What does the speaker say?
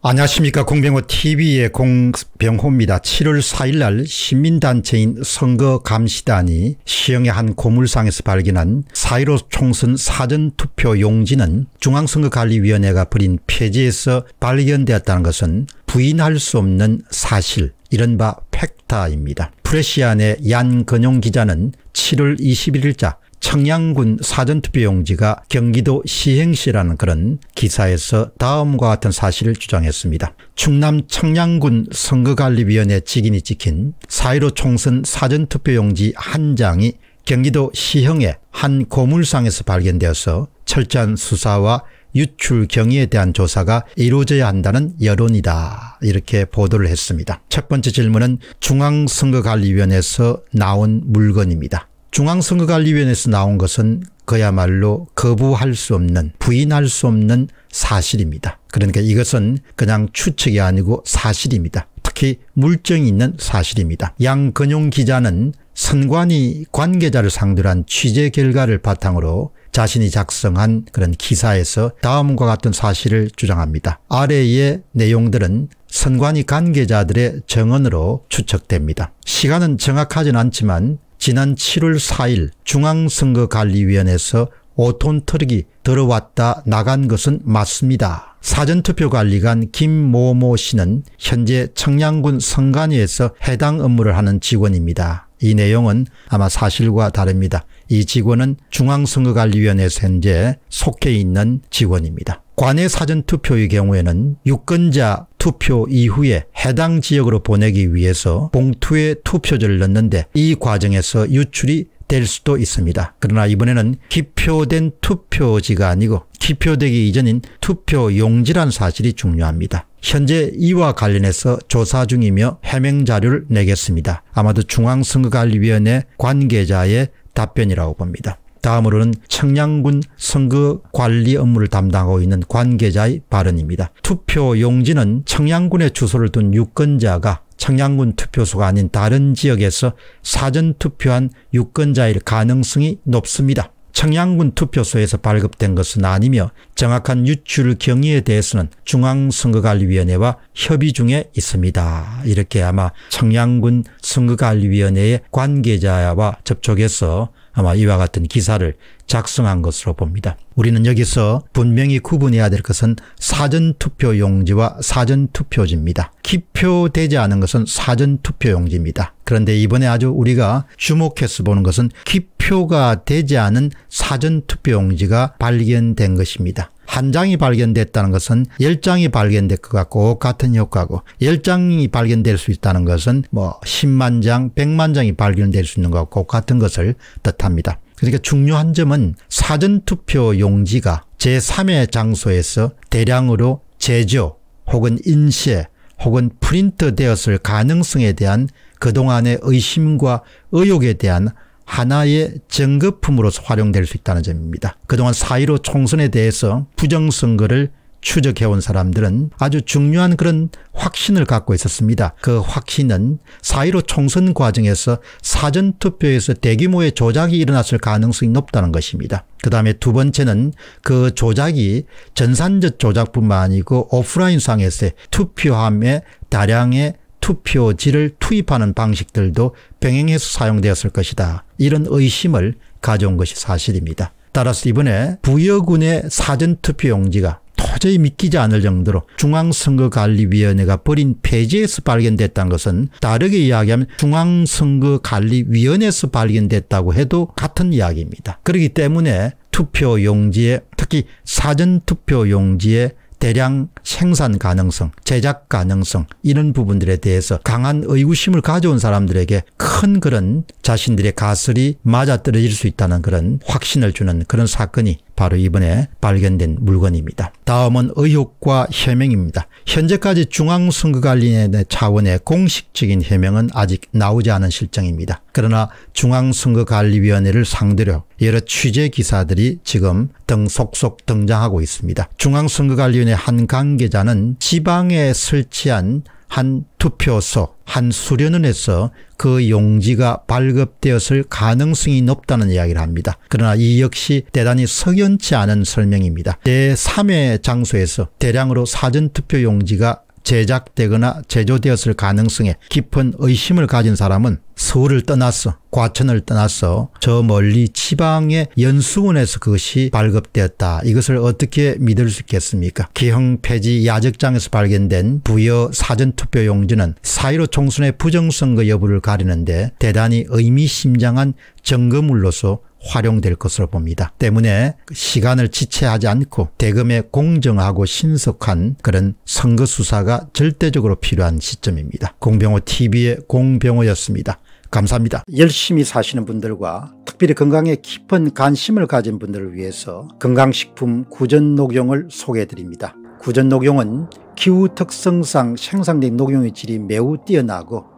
안녕하십니까 공병호TV의 공병호입니다. 7월 4일날 시민단체인 선거감시단이 시흥의 한 고물상에서 발견한 4.15 총선 사전투표 용지는 중앙선거관리위원회가 벌인 폐지에서 발견되었다는 것은 부인할 수 없는 사실 이른바 팩타입니다. 프레시안의 얀건용 기자는 7월 21일자 청양군 사전투표용지가 경기도 시행시라는 그런 기사에서 다음과 같은 사실을 주장했습니다. 충남 청양군 선거관리위원회 직인이 찍힌 4.15 총선 사전투표용지 한 장이 경기도 시흥의 한 고물상에서 발견되어서 철저한 수사와 유출 경위에 대한 조사가 이루어져야 한다는 여론이다 이렇게 보도를 했습니다. 첫 번째 질문은 중앙선거관리위원회에서 나온 물건입니다. 중앙선거관리위원회에서 나온 것은 그야말로 거부할 수 없는 부인할 수 없는 사실입니다. 그러니까 이것은 그냥 추측이 아니고 사실입니다. 특히 물증이 있는 사실입니다. 양근용 기자는 선관위 관계자를 상대로 한 취재 결과를 바탕으로 자신이 작성한 그런 기사에서 다음과 같은 사실을 주장합니다. 아래의 내용들은 선관위 관계자들의 증언으로 추측됩니다. 시간은 정확하진 않지만 지난 7월 4일 중앙선거관리위원회에서 5톤 트럭이 들어왔다 나간 것은 맞습니다. 사전투표관리관 김모모 씨는 현재 청양군 성관위에서 해당 업무를 하는 직원입니다. 이 내용은 아마 사실과 다릅니다. 이 직원은 중앙선거관리위원회에서 현재 속해 있는 직원입니다. 관외 사전투표의 경우에는 유권자 투표 이후에 해당 지역으로 보내기 위해서 봉투에 투표지를 넣는데 이 과정에서 유출이 될 수도 있습니다. 그러나 이번에는 기표된 투표지가 아니고 기표되기 이전인 투표용지란 사실이 중요합니다. 현재 이와 관련해서 조사 중이며 해명 자료를 내겠습니다. 아마도 중앙선거관리위원회 관계자의 답변이라고 봅니다. 다음으로는 청양군 선거 관리 업무를 담당하고 있는 관계자의 발언입니다. 투표 용지는 청양군에 주소를 둔 유권자가 청양군 투표소가 아닌 다른 지역에서 사전투표한 유권자일 가능성이 높습니다. 청양군 투표소에서 발급된 것은 아니며 정확한 유출 경위에 대해서는 중앙선거관리위원회와 협의 중에 있습니다. 이렇게 아마 청양군 선거관리위원회의 관계자와 접촉해서 아마 이와 같은 기사를 작성한 것으로 봅니다. 우리는 여기서 분명히 구분해야 될 것은 사전투표용지와 사전투표지입니다. 기표되지 않은 것은 사전투표용지입니다. 그런데 이번에 아주 우리가 주목해서 보는 것은 기표 표가 되지 않은 사전투표용지가 발견된 것입니다. 한 장이 발견됐다는 것은 1장이 발견될 것 같고 같은 효과고 1장이 발견될 수 있다는 것은 뭐 10만 장, 100만 장이 발견될 수 있는 것같 같은 것을 뜻합니다. 그러니까 중요한 점은 사전투표 용지가 제3의 장소에서 대량으로 제조 혹은 인쇄 혹은 프린트 되었을 가능성에 대한 그동안의 의심과 의혹에 대한 하나의 증거품으로 활용될 수 있다는 점입니다. 그동안 4.15 총선에 대해서 부정선거를 추적해온 사람들은 아주 중요한 그런 확신을 갖고 있었습니다. 그 확신은 4.15 총선 과정에서 사전투표에서 대규모의 조작이 일어났을 가능성이 높다는 것입니다. 그 다음에 두 번째는 그 조작이 전산적 조작뿐만 아니고 오프라인 상에서의 투표함의 다량의 투표지를 투입하는 방식들도 병행해서 사용되었을 것이다. 이런 의심을 가져온 것이 사실입니다. 따라서 이번에 부여군의 사전투표용지가 도저히 믿기지 않을 정도로 중앙선거관리위원회가 벌인 폐지에서 발견됐다는 것은 다르게 이야기하면 중앙선거관리위원회에서 발견됐다고 해도 같은 이야기입니다. 그렇기 때문에 투표용지에 특히 사전투표용지에 대량 생산 가능성, 제작 가능성 이런 부분들에 대해서 강한 의구심을 가져온 사람들에게 큰 그런 자신들의 가설이 맞아떨어질 수 있다는 그런 확신을 주는 그런 사건이 바로 이번에 발견된 물건입니다. 다음은 의혹과 해명입니다. 현재까지 중앙선거관리위원회 차원의 공식적인 해명은 아직 나오지 않은 실정입니다. 그러나 중앙선거관리위원회를 상대로 여러 취재 기사들이 지금 등 속속 등장하고 있습니다. 중앙선거관리위원회 한 관계자는 지방에 설치한 한 투표소, 한 수련원에서 그 용지가 발급되었을 가능성이 높다는 이야기를 합니다. 그러나 이 역시 대단히 석연치 않은 설명입니다. 제3회 장소에서 대량으로 사전투표 용지가 제작되거나 제조되었을 가능성에 깊은 의심을 가진 사람은 서울을 떠났어 과천을 떠났어 저 멀리 지방의 연수원에서 그것이 발급되었다. 이것을 어떻게 믿을 수 있겠습니까? 기흥 폐지 야적장에서 발견된 부여 사전투표 용지는 사1로 총선의 부정선거 여부를 가리는데 대단히 의미심장한 점거물로서 활용될 것으로 봅니다. 때문에 그 시간을 지체하지 않고 대금에 공정하고 신속한 그런 선거 수사가 절대적으로 필요한 시점입니다. 공병호 TV의 공병호였습니다. 감사합니다. 열심히 사시는 분들과 특별히 건강에 깊은 관심을 가진 분들을 위해서 건강식품 구전녹용을 소개해드립니다. 구전녹용은 기후 특성상 생산된 녹용의 질이 매우 뛰어나고